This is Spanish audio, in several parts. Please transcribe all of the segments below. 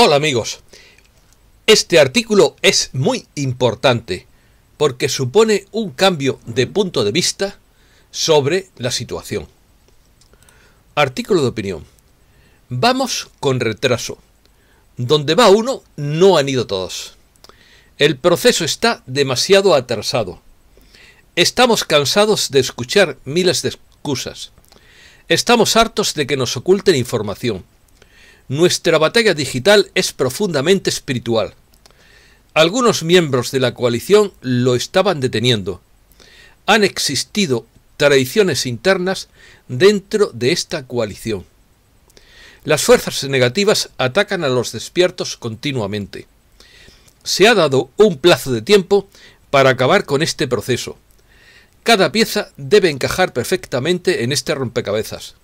Hola amigos, este artículo es muy importante porque supone un cambio de punto de vista sobre la situación. Artículo de opinión. Vamos con retraso. Donde va uno, no han ido todos. El proceso está demasiado atrasado. Estamos cansados de escuchar miles de excusas. Estamos hartos de que nos oculten información nuestra batalla digital es profundamente espiritual. Algunos miembros de la coalición lo estaban deteniendo. Han existido traiciones internas dentro de esta coalición. Las fuerzas negativas atacan a los despiertos continuamente. Se ha dado un plazo de tiempo para acabar con este proceso. Cada pieza debe encajar perfectamente en este rompecabezas.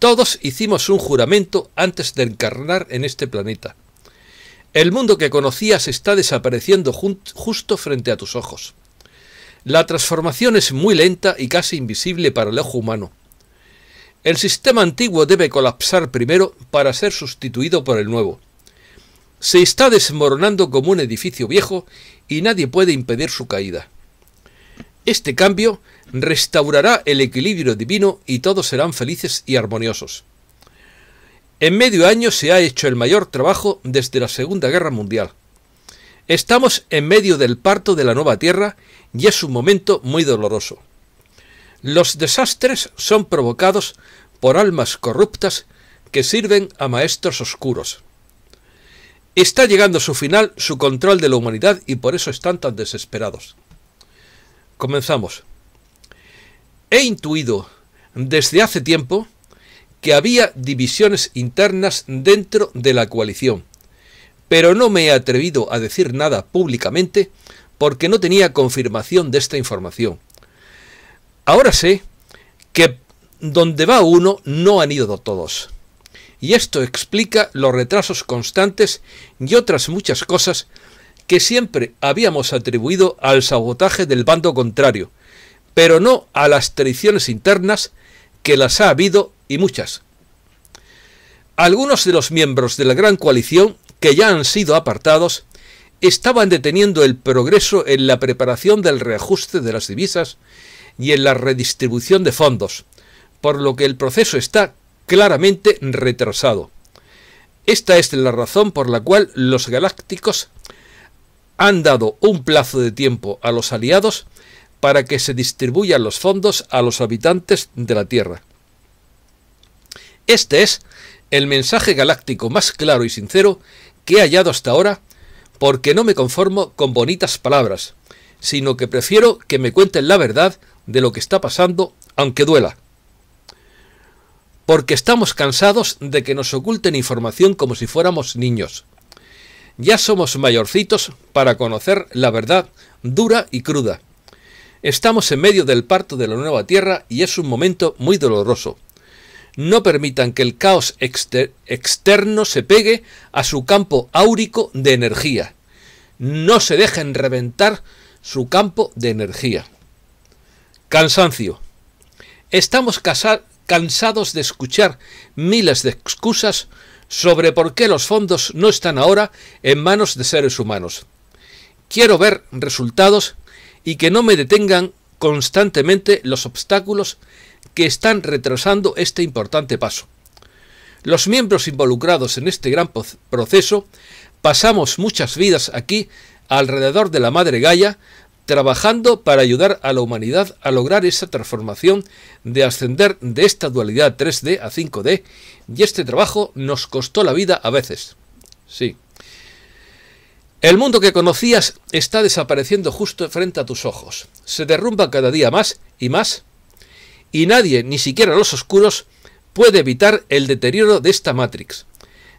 Todos hicimos un juramento antes de encarnar en este planeta. El mundo que conocías está desapareciendo justo frente a tus ojos. La transformación es muy lenta y casi invisible para el ojo humano. El sistema antiguo debe colapsar primero para ser sustituido por el nuevo. Se está desmoronando como un edificio viejo y nadie puede impedir su caída. Este cambio restaurará el equilibrio divino y todos serán felices y armoniosos. En medio año se ha hecho el mayor trabajo desde la Segunda Guerra Mundial. Estamos en medio del parto de la nueva Tierra y es un momento muy doloroso. Los desastres son provocados por almas corruptas que sirven a maestros oscuros. Está llegando su final su control de la humanidad y por eso están tan desesperados. Comenzamos. He intuido desde hace tiempo que había divisiones internas dentro de la coalición, pero no me he atrevido a decir nada públicamente porque no tenía confirmación de esta información. Ahora sé que donde va uno no han ido todos. Y esto explica los retrasos constantes y otras muchas cosas que siempre habíamos atribuido al sabotaje del bando contrario, pero no a las traiciones internas que las ha habido y muchas. Algunos de los miembros de la gran coalición, que ya han sido apartados, estaban deteniendo el progreso en la preparación del reajuste de las divisas y en la redistribución de fondos, por lo que el proceso está claramente retrasado. Esta es la razón por la cual los galácticos han dado un plazo de tiempo a los aliados para que se distribuyan los fondos a los habitantes de la Tierra. Este es el mensaje galáctico más claro y sincero que he hallado hasta ahora, porque no me conformo con bonitas palabras, sino que prefiero que me cuenten la verdad de lo que está pasando, aunque duela. Porque estamos cansados de que nos oculten información como si fuéramos niños. Ya somos mayorcitos para conocer la verdad dura y cruda. Estamos en medio del parto de la nueva tierra y es un momento muy doloroso. No permitan que el caos externo se pegue a su campo áurico de energía. No se dejen reventar su campo de energía. Cansancio. Estamos cansados de escuchar miles de excusas sobre por qué los fondos no están ahora en manos de seres humanos. Quiero ver resultados y que no me detengan constantemente los obstáculos que están retrasando este importante paso. Los miembros involucrados en este gran proceso pasamos muchas vidas aquí alrededor de la Madre Gaia trabajando para ayudar a la humanidad a lograr esa transformación de ascender de esta dualidad 3D a 5D, y este trabajo nos costó la vida a veces. Sí. El mundo que conocías está desapareciendo justo frente a tus ojos. Se derrumba cada día más y más, y nadie, ni siquiera los oscuros, puede evitar el deterioro de esta Matrix.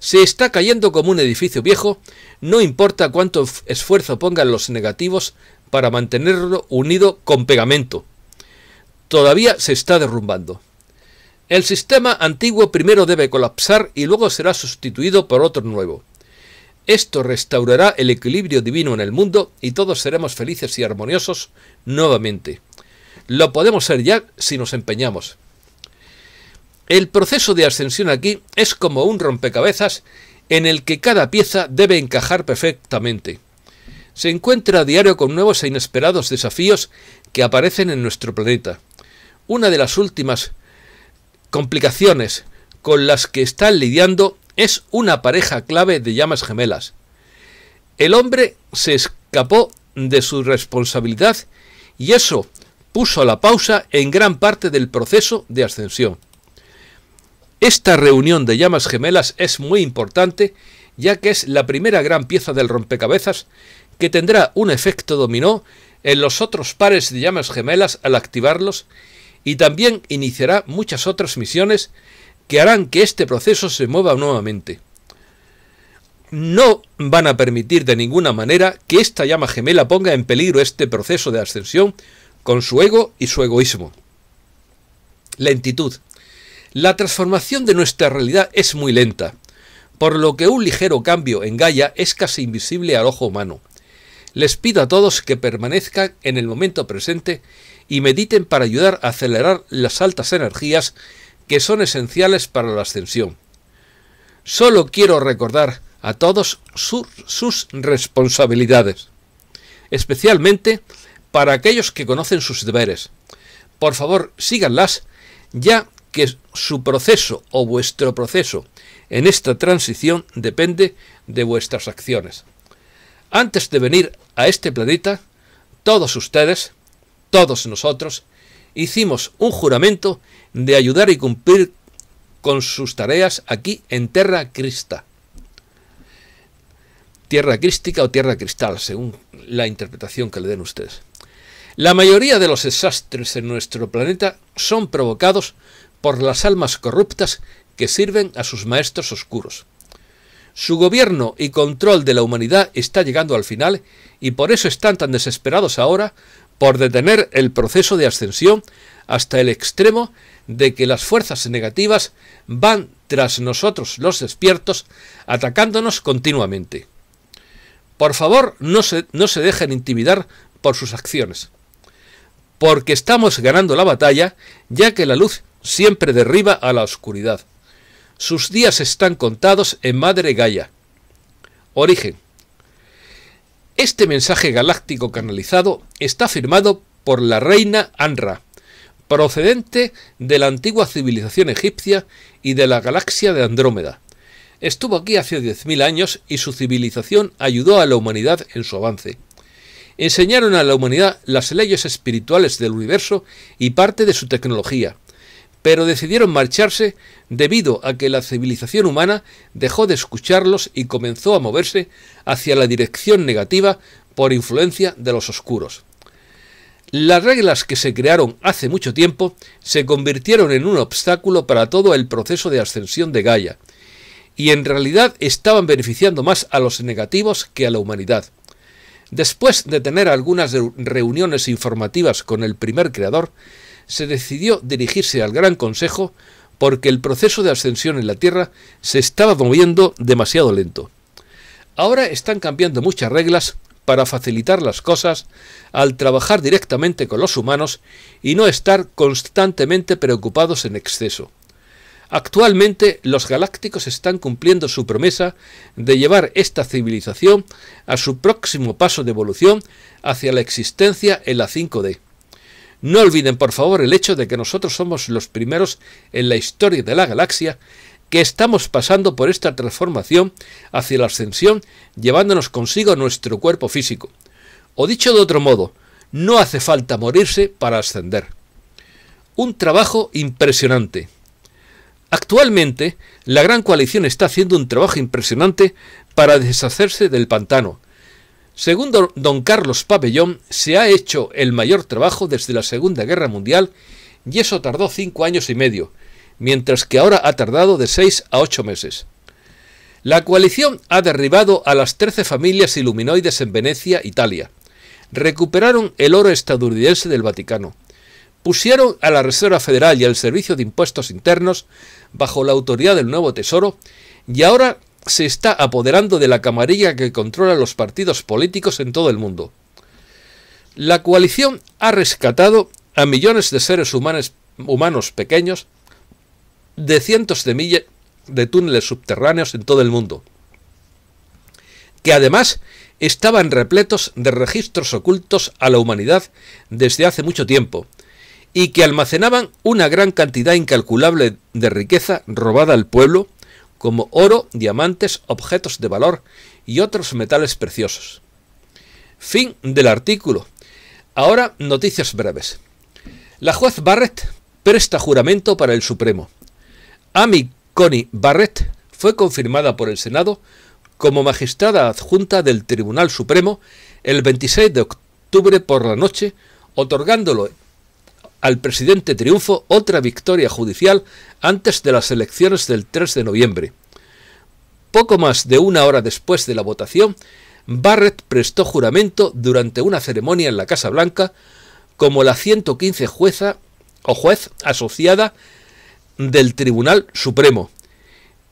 Se está cayendo como un edificio viejo, no importa cuánto esfuerzo pongan los negativos para mantenerlo unido con pegamento. Todavía se está derrumbando. El sistema antiguo primero debe colapsar y luego será sustituido por otro nuevo. Esto restaurará el equilibrio divino en el mundo y todos seremos felices y armoniosos nuevamente. Lo podemos ser ya si nos empeñamos. El proceso de ascensión aquí es como un rompecabezas en el que cada pieza debe encajar perfectamente se encuentra a diario con nuevos e inesperados desafíos que aparecen en nuestro planeta. Una de las últimas complicaciones con las que están lidiando es una pareja clave de llamas gemelas. El hombre se escapó de su responsabilidad y eso puso a la pausa en gran parte del proceso de ascensión. Esta reunión de llamas gemelas es muy importante ya que es la primera gran pieza del rompecabezas que tendrá un efecto dominó en los otros pares de llamas gemelas al activarlos y también iniciará muchas otras misiones que harán que este proceso se mueva nuevamente. No van a permitir de ninguna manera que esta llama gemela ponga en peligro este proceso de ascensión con su ego y su egoísmo. Lentitud. La transformación de nuestra realidad es muy lenta, por lo que un ligero cambio en Gaia es casi invisible al ojo humano. Les pido a todos que permanezcan en el momento presente y mediten para ayudar a acelerar las altas energías que son esenciales para la ascensión. Solo quiero recordar a todos sus responsabilidades, especialmente para aquellos que conocen sus deberes. Por favor, síganlas, ya que su proceso o vuestro proceso en esta transición depende de vuestras acciones. Antes de venir a este planeta, todos ustedes, todos nosotros, hicimos un juramento de ayudar y cumplir con sus tareas aquí en Terra Crista. Tierra crística o tierra cristal, según la interpretación que le den ustedes. La mayoría de los desastres en nuestro planeta son provocados por las almas corruptas que sirven a sus maestros oscuros. Su gobierno y control de la humanidad está llegando al final y por eso están tan desesperados ahora por detener el proceso de ascensión hasta el extremo de que las fuerzas negativas van tras nosotros los despiertos, atacándonos continuamente. Por favor, no se, no se dejen intimidar por sus acciones, porque estamos ganando la batalla, ya que la luz siempre derriba a la oscuridad. Sus días están contados en Madre Gaia. Origen. Este mensaje galáctico canalizado está firmado por la reina Anra, procedente de la antigua civilización egipcia y de la galaxia de Andrómeda. Estuvo aquí hace 10.000 años y su civilización ayudó a la humanidad en su avance. Enseñaron a la humanidad las leyes espirituales del universo y parte de su tecnología, pero decidieron marcharse debido a que la civilización humana dejó de escucharlos y comenzó a moverse hacia la dirección negativa por influencia de los oscuros. Las reglas que se crearon hace mucho tiempo se convirtieron en un obstáculo para todo el proceso de ascensión de Gaia, y en realidad estaban beneficiando más a los negativos que a la humanidad. Después de tener algunas reuniones informativas con el primer creador, se decidió dirigirse al Gran Consejo porque el proceso de ascensión en la Tierra se estaba moviendo demasiado lento. Ahora están cambiando muchas reglas para facilitar las cosas al trabajar directamente con los humanos y no estar constantemente preocupados en exceso. Actualmente los galácticos están cumpliendo su promesa de llevar esta civilización a su próximo paso de evolución hacia la existencia en la 5D. No olviden, por favor, el hecho de que nosotros somos los primeros en la historia de la galaxia que estamos pasando por esta transformación hacia la ascensión, llevándonos consigo nuestro cuerpo físico. O dicho de otro modo, no hace falta morirse para ascender. Un trabajo impresionante. Actualmente, la Gran Coalición está haciendo un trabajo impresionante para deshacerse del pantano, según don Carlos Pabellón, se ha hecho el mayor trabajo desde la Segunda Guerra Mundial y eso tardó cinco años y medio, mientras que ahora ha tardado de seis a ocho meses. La coalición ha derribado a las 13 familias iluminoides en Venecia, Italia. Recuperaron el oro estadounidense del Vaticano. Pusieron a la Reserva Federal y al Servicio de Impuestos Internos bajo la autoridad del nuevo Tesoro y ahora se está apoderando de la camarilla que controla los partidos políticos en todo el mundo. La coalición ha rescatado a millones de seres humanos, pequeños de cientos de millas de túneles subterráneos en todo el mundo, que además estaban repletos de registros ocultos a la humanidad desde hace mucho tiempo, y que almacenaban una gran cantidad incalculable de riqueza robada al pueblo, como oro, diamantes, objetos de valor y otros metales preciosos. Fin del artículo. Ahora noticias breves. La juez Barrett presta juramento para el Supremo. Amy Connie Barrett fue confirmada por el Senado como magistrada adjunta del Tribunal Supremo el 26 de octubre por la noche, otorgándolo al presidente Triunfo otra victoria judicial antes de las elecciones del 3 de noviembre. Poco más de una hora después de la votación, Barrett prestó juramento durante una ceremonia en la Casa Blanca como la 115 jueza o juez asociada del Tribunal Supremo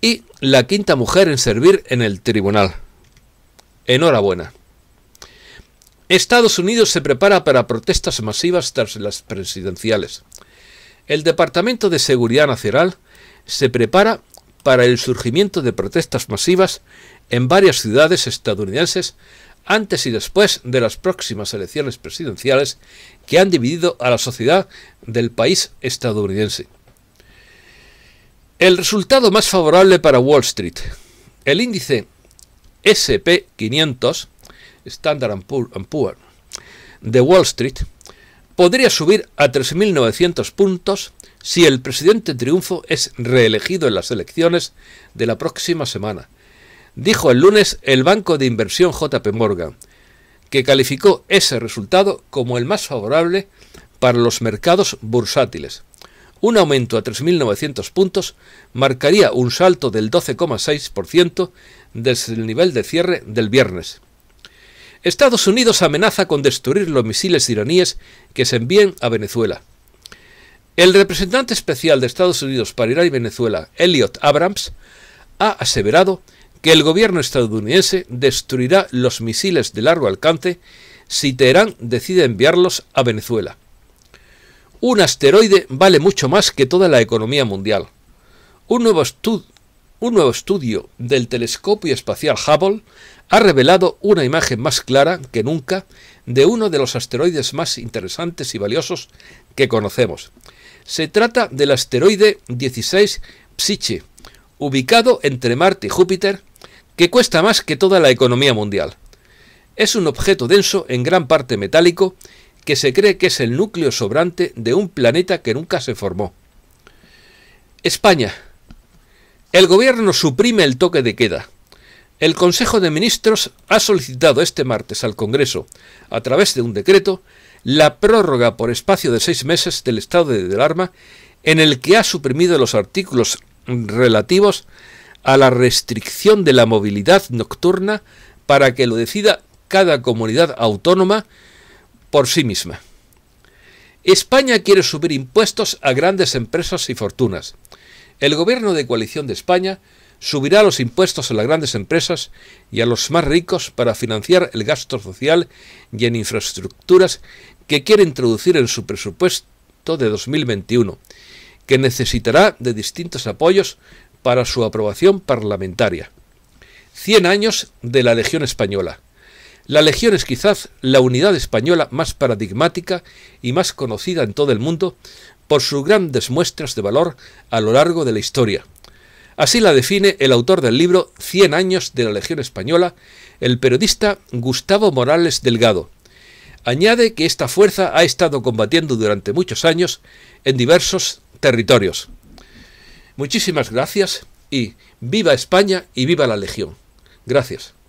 y la quinta mujer en servir en el tribunal. Enhorabuena. Estados Unidos se prepara para protestas masivas tras las presidenciales. El Departamento de Seguridad Nacional se prepara para el surgimiento de protestas masivas en varias ciudades estadounidenses antes y después de las próximas elecciones presidenciales que han dividido a la sociedad del país estadounidense. El resultado más favorable para Wall Street. El índice SP500 Standard Poor's de Wall Street, podría subir a 3.900 puntos si el presidente Triunfo es reelegido en las elecciones de la próxima semana, dijo el lunes el banco de inversión JP Morgan, que calificó ese resultado como el más favorable para los mercados bursátiles. Un aumento a 3.900 puntos marcaría un salto del 12,6% desde el nivel de cierre del viernes. Estados Unidos amenaza con destruir los misiles iraníes que se envíen a Venezuela. El representante especial de Estados Unidos para Irán y Venezuela, Elliot Abrams, ha aseverado que el gobierno estadounidense destruirá los misiles de largo alcance si Teherán decide enviarlos a Venezuela. Un asteroide vale mucho más que toda la economía mundial. Un nuevo, un nuevo estudio del telescopio espacial Hubble ha revelado una imagen más clara que nunca de uno de los asteroides más interesantes y valiosos que conocemos. Se trata del asteroide 16 Psyche, ubicado entre Marte y Júpiter, que cuesta más que toda la economía mundial. Es un objeto denso en gran parte metálico que se cree que es el núcleo sobrante de un planeta que nunca se formó. España. El gobierno suprime el toque de queda. El Consejo de Ministros ha solicitado este martes al Congreso, a través de un decreto, la prórroga por espacio de seis meses del estado de alarma en el que ha suprimido los artículos relativos a la restricción de la movilidad nocturna para que lo decida cada comunidad autónoma por sí misma. España quiere subir impuestos a grandes empresas y fortunas. El gobierno de coalición de España subirá los impuestos a las grandes empresas y a los más ricos para financiar el gasto social y en infraestructuras que quiere introducir en su presupuesto de 2021, que necesitará de distintos apoyos para su aprobación parlamentaria. 100 años de la Legión Española. La Legión es quizás la unidad española más paradigmática y más conocida en todo el mundo por sus grandes muestras de valor a lo largo de la historia. Así la define el autor del libro Cien años de la Legión Española, el periodista Gustavo Morales Delgado. Añade que esta fuerza ha estado combatiendo durante muchos años en diversos territorios. Muchísimas gracias y viva España y viva la Legión. Gracias.